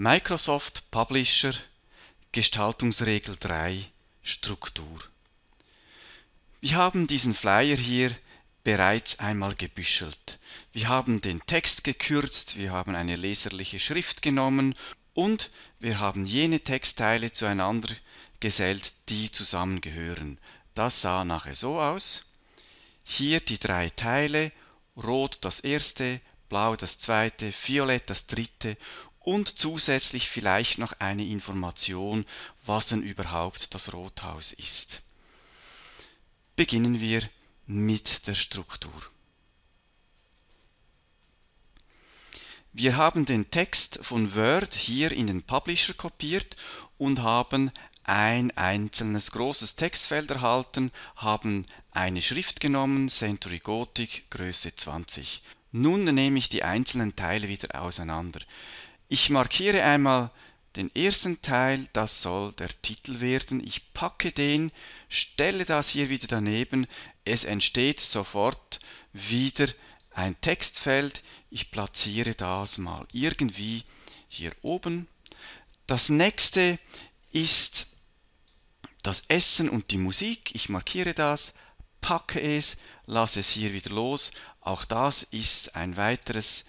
Microsoft Publisher Gestaltungsregel 3 Struktur. Wir haben diesen Flyer hier bereits einmal gebüschelt. Wir haben den Text gekürzt, wir haben eine leserliche Schrift genommen und wir haben jene Textteile zueinander gesellt, die zusammengehören. Das sah nachher so aus. Hier die drei Teile, rot das erste, blau das zweite, violett das dritte und zusätzlich vielleicht noch eine Information, was denn überhaupt das Rothaus ist. Beginnen wir mit der Struktur. Wir haben den Text von Word hier in den Publisher kopiert und haben ein einzelnes großes Textfeld erhalten, haben eine Schrift genommen, Century Gothic, Größe 20. Nun nehme ich die einzelnen Teile wieder auseinander. Ich markiere einmal den ersten Teil, das soll der Titel werden. Ich packe den, stelle das hier wieder daneben. Es entsteht sofort wieder ein Textfeld. Ich platziere das mal irgendwie hier oben. Das nächste ist das Essen und die Musik. Ich markiere das packe es, lasse es hier wieder los. Auch das ist ein weiteres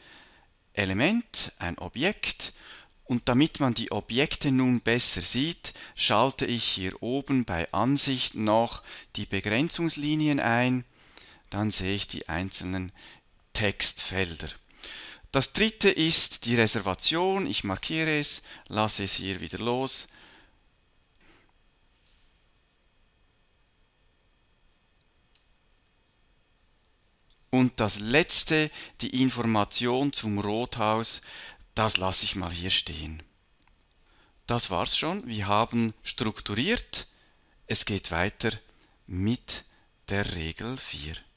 Element, ein Objekt. Und damit man die Objekte nun besser sieht, schalte ich hier oben bei Ansicht noch die Begrenzungslinien ein. Dann sehe ich die einzelnen Textfelder. Das dritte ist die Reservation. Ich markiere es, lasse es hier wieder los, Und das letzte, die Information zum Rothaus, das lasse ich mal hier stehen. Das war's schon. Wir haben strukturiert. Es geht weiter mit der Regel 4.